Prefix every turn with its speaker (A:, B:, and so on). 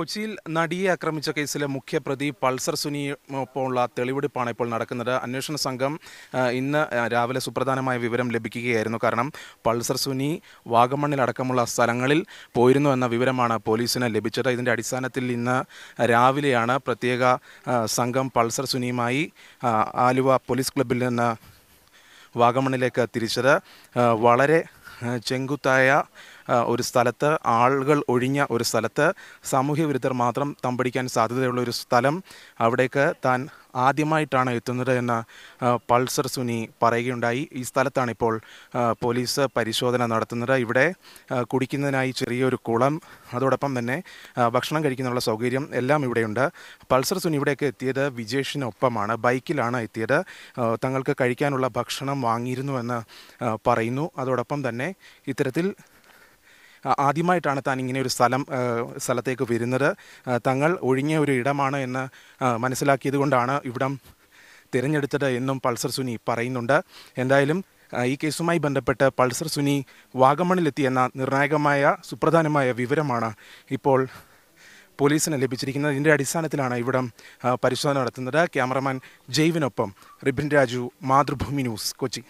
A: കൊച്ചിയിൽ നടിയെ ആക്രമിച്ച കേസിലെ മുഖ്യപ്രതി പൾസർ സുനിയൊപ്പമുള്ള തെളിവെടുപ്പാണ് ഇപ്പോൾ നടക്കുന്നത് അന്വേഷണ സംഘം ഇന്ന് രാവിലെ സുപ്രധാനമായ വിവരം ലഭിക്കുകയായിരുന്നു കാരണം പൾസർ സുനി വാഗമണ്ണിൽ അടക്കമുള്ള സ്ഥലങ്ങളിൽ പോയിരുന്നു എന്ന വിവരമാണ് പോലീസിന് ലഭിച്ചത് ഇതിൻ്റെ അടിസ്ഥാനത്തിൽ ഇന്ന് രാവിലെയാണ് പ്രത്യേക സംഘം പൾസർ സുനിയുമായി ആലുവ പോലീസ് ക്ലബ്ബിൽ നിന്ന് വാഗമണ്ണിലേക്ക് തിരിച്ചത് വളരെ ചെങ്കുത്തായ ഒരു സ്ഥലത്ത് ആളുകൾ ഒഴിഞ്ഞ ഒരു സ്ഥലത്ത് സാമൂഹ്യ വിരുദ്ധർ മാത്രം തമ്പടിക്കാൻ സാധ്യതയുള്ള ഒരു സ്ഥലം അവിടേക്ക് താൻ ആദ്യമായിട്ടാണ് എത്തുന്നത് എന്ന് പൾസർ സുനി പറയുകയുണ്ടായി ഈ സ്ഥലത്താണ് ഇപ്പോൾ പോലീസ് പരിശോധന നടത്തുന്നത് ഇവിടെ കുടിക്കുന്നതിനായി ചെറിയൊരു കുളം അതോടൊപ്പം തന്നെ ഭക്ഷണം കഴിക്കുന്നതിനുള്ള സൗകര്യം എല്ലാം ഇവിടെയുണ്ട് പൾസർ സുനി ഇവിടേക്ക് എത്തിയത് വിജേഷിനൊപ്പമാണ് ബൈക്കിലാണ് എത്തിയത് തങ്ങൾക്ക് കഴിക്കാനുള്ള ഭക്ഷണം എന്ന് പറയുന്നു അതോടൊപ്പം തന്നെ ഇത്തരത്തിൽ ആദ്യമായിട്ടാണ് താൻ ഇങ്ങനെ ഒരു സ്ഥലം സ്ഥലത്തേക്ക് വരുന്നത് തങ്ങൾ ഒഴിഞ്ഞ ഒരു ഇടമാണ് എന്ന് മനസ്സിലാക്കിയത് കൊണ്ടാണ് ഇവിടം തിരഞ്ഞെടുത്തത് എന്നും പൾസർ സുനി പറയുന്നുണ്ട് എന്തായാലും ഈ കേസുമായി ബന്ധപ്പെട്ട് പൾസർ സുനി വാഗമണിലെത്തിയെന്ന നിർണായകമായ സുപ്രധാനമായ വിവരമാണ് ഇപ്പോൾ പോലീസിന് ലഭിച്ചിരിക്കുന്നത് ഇതിൻ്റെ അടിസ്ഥാനത്തിലാണ് ഇവിടം പരിശോധന നടത്തുന്നത് ക്യാമറമാൻ ജെയ്വിനൊപ്പം റിബിൻ രാജു മാതൃഭൂമി ന്യൂസ് കൊച്ചി